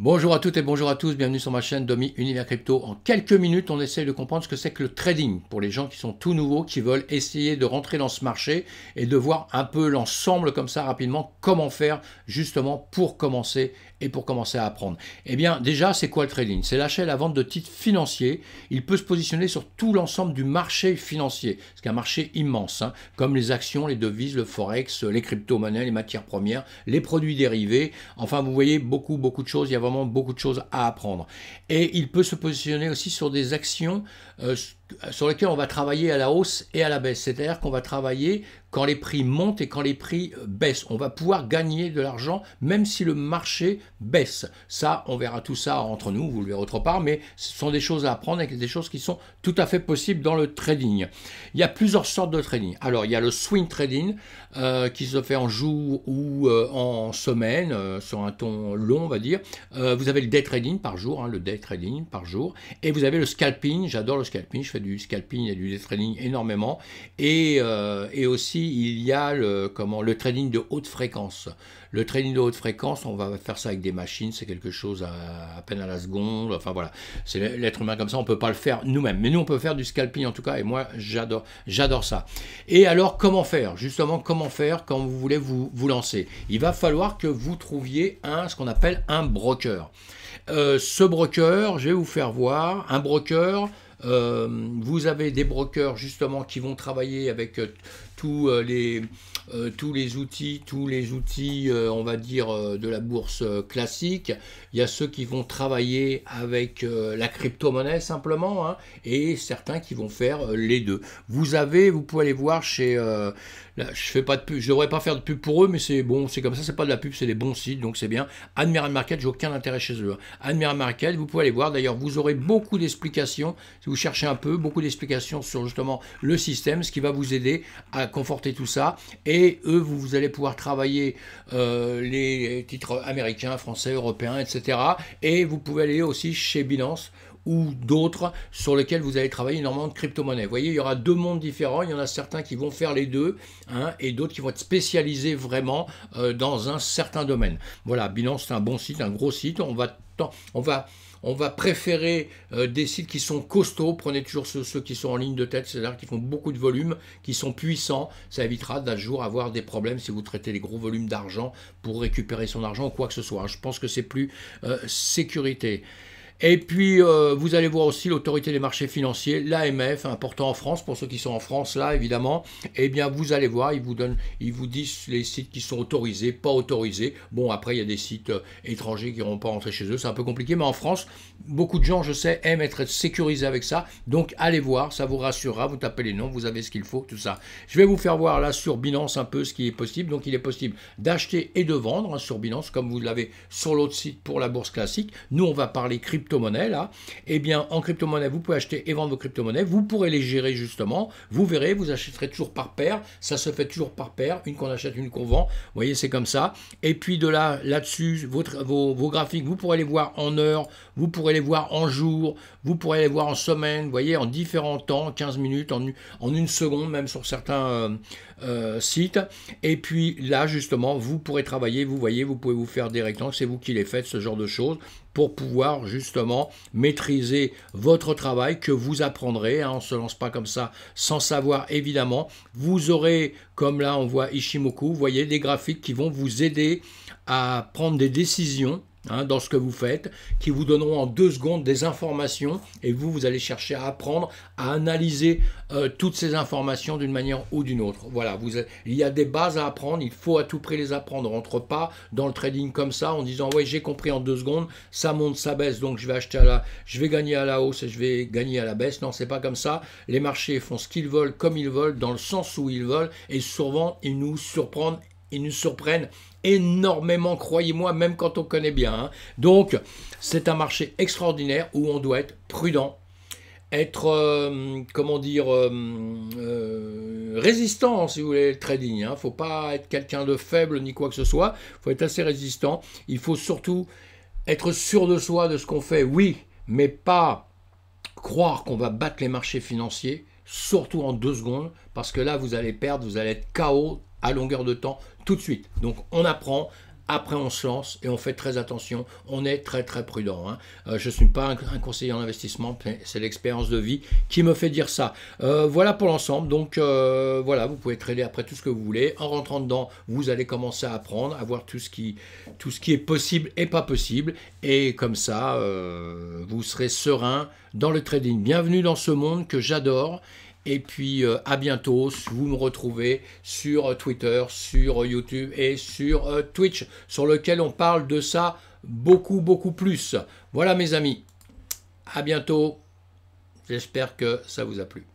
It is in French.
Bonjour à toutes et bonjour à tous, bienvenue sur ma chaîne Domi Univers Crypto. En quelques minutes, on essaye de comprendre ce que c'est que le trading pour les gens qui sont tout nouveaux, qui veulent essayer de rentrer dans ce marché et de voir un peu l'ensemble comme ça rapidement, comment faire justement pour commencer et pour commencer à apprendre. Eh bien déjà, c'est quoi le trading C'est l'achat et la vente de titres financiers. Il peut se positionner sur tout l'ensemble du marché financier, c'est un marché immense, hein, comme les actions, les devises, le forex, les crypto-monnaies, les matières premières, les produits dérivés. Enfin, vous voyez beaucoup, beaucoup de choses. y a beaucoup de choses à apprendre. Et il peut se positionner aussi sur des actions euh, sur lesquelles on va travailler à la hausse et à la baisse. C'est-à-dire qu'on va travailler quand les prix montent et quand les prix euh, baissent. On va pouvoir gagner de l'argent même si le marché baisse. Ça, on verra tout ça entre nous, vous le verrez autre part, mais ce sont des choses à apprendre et des choses qui sont tout à fait possibles dans le trading. Il y a plusieurs sortes de trading. Alors, il y a le swing trading euh, qui se fait en jour ou euh, en semaine, sur un ton long, on va dire. vous avez le day trading par jour, hein, le day trading par jour, et vous avez le scalping. J'adore le scalping, je fais du scalping et du day trading énormément, et aussi il y a le, comment, le trading de haute fréquence. Le trading de haute fréquence, on va faire ça avec des machines, c'est quelque chose à, peine à la seconde. Enfin voilà, c'est l'être humain comme ça, on ne peut pas le faire nous-mêmes. Mais nous, on peut faire du scalping en tout cas, et moi, j'adore, j'adore ça. Et alors, comment faire Justement, comment faire quand vous voulez vous, vous lancer Il va falloir que vous trouviez un, ce qu'on appelle un broker. Euh, ce broker, je vais vous faire voir, un broker, euh, vous avez des brokers justement qui vont travailler avec euh, tous euh, les, euh, tous les outils, tous les outils, euh, on va dire, de la bourse classique. Il y a ceux qui vont travailler avec la crypto-monnaie simplement, hein, et certains qui vont faire les deux. Vous avez, vous pouvez aller voir chez. là, je fais pas de pub, je devrais pas faire de pub pour eux, mais c'est bon, c'est comme ça, c'est pas de la pub, c'est des bons sites, donc c'est bien. Admiral Market, j'ai aucun intérêt chez eux. Hein. Admiral Market, vous pouvez aller voir. D'ailleurs, vous aurez beaucoup d'explications si vous cherchez un peu, beaucoup d'explications sur justement le système, ce qui va vous aider à conforter tout ça. Et eux, vous, allez pouvoir travailler euh, les titres américains, français, européens, etc. Et vous pouvez aller aussi chez Binance ou d'autres sur lesquels vous allez travailler énormément de crypto-monnaies. Vous voyez, il y aura deux mondes différents. Il y en a certains qui vont faire les deux hein, et d'autres qui vont être spécialisés vraiment euh, dans un certain domaine. Voilà, Binance, c'est un bon site, un gros site. On va on va, on va préférer euh, des sites qui sont costauds. Prenez toujours ceux, qui sont en ligne de tête, c'est-à-dire qui font beaucoup de volume, qui sont puissants. Ça évitera d'un jour avoir des problèmes si vous traitez les gros volumes d'argent pour récupérer son argent ou quoi que ce soit. Je pense que c'est plus euh, sécurité. Et puis, euh, vous allez voir aussi l'autorité des marchés financiers, l'AMF, important en France, pour ceux qui sont en France, là, évidemment. Eh bien, vous allez voir, ils vous, donnent, ils vous disent les sites qui sont autorisés, pas autorisés. Bon, après, il y a des sites euh, étrangers qui n'auront pas rentré chez eux, c'est un peu compliqué, mais en France, beaucoup de gens, je sais, aiment être sécurisés avec ça. Donc, allez voir, ça vous rassurera, vous tapez les noms, vous avez ce qu'il faut, tout ça. Je vais vous faire voir là sur Binance un peu ce qui est possible. Donc, il est possible d'acheter et de vendre hein, sur Binance, comme vous l'avez sur l'autre site pour la bourse classique. Nous, on va parler crypto monnaie là, et eh bien, en crypto-monnaie, vous pouvez acheter et vendre vos crypto-monnaies, vous pourrez les gérer justement, vous verrez, vous achèterez toujours par paire, ça se fait toujours par paire, une qu'on achète, une qu'on vend, vous voyez, c'est comme ça. Et puis de là, là-dessus, vos, vos, graphiques, vous pourrez les voir en heures, vous pourrez les voir en jour, vous pourrez les voir en semaine, vous voyez, en différents temps, 15 minutes, en, une seconde, même sur certains euh, euh, sites. Et puis là, justement, vous pourrez travailler, vous voyez, vous pouvez vous faire des rectangles, c'est vous qui les faites, ce genre de choses pour pouvoir justement maîtriser votre travail que vous apprendrez. Hein. on ne se lance pas comme ça sans savoir évidemment. Vous aurez, comme là on voit Ishimoku, vous voyez des graphiques qui vont vous aider à prendre des décisions Hein, dans ce que vous faites, qui vous donneront en deux secondes des informations et vous, vous allez chercher à apprendre, à analyser euh, toutes ces informations d'une manière ou d'une autre. Voilà, vous, il y a des bases à apprendre, il faut à tout prix les apprendre. On rentre pas dans le trading comme ça en disant oui, j'ai compris en deux secondes, ça monte, ça baisse, donc je vais acheter à la, je vais gagner à la hausse et je vais gagner à la baisse. Non, c'est pas comme ça. Les marchés font ce qu'ils veulent, comme ils veulent, dans le sens où ils veulent et souvent ils nous surprennent ils nous surprennent énormément, croyez-moi, même quand on connaît bien. Hein. Donc, c'est un marché extraordinaire où on doit être prudent, être, euh, comment dire, euh, euh, résistant, si vous voulez, le trading. Il hein. ne faut pas être quelqu'un de faible ni quoi que ce soit. Il faut être assez résistant. Il faut surtout être sûr de soi, de ce qu'on fait, oui, mais pas croire qu'on va battre les marchés financiers, surtout en deux secondes, parce que là, vous allez perdre, vous allez être KO à longueur de temps tout de suite. Donc on apprend, après on se lance et on fait très attention, on est très très prudent. Hein. Euh, je ne suis pas un, conseiller en investissement, c'est l'expérience de vie qui me fait dire ça. Euh, voilà pour l'ensemble, donc euh, voilà, vous pouvez trader après tout ce que vous voulez. En rentrant dedans, vous allez commencer à apprendre, à voir tout ce qui, tout ce qui est possible et pas possible. Et comme ça, vous serez serein dans le trading. Bienvenue dans ce monde que j'adore et puis euh, à bientôt. Vous me retrouvez sur euh, Twitter, sur euh, YouTube et sur Twitch, sur lequel on parle de ça beaucoup, beaucoup plus. Voilà mes amis. À bientôt. J'espère que ça vous a plu.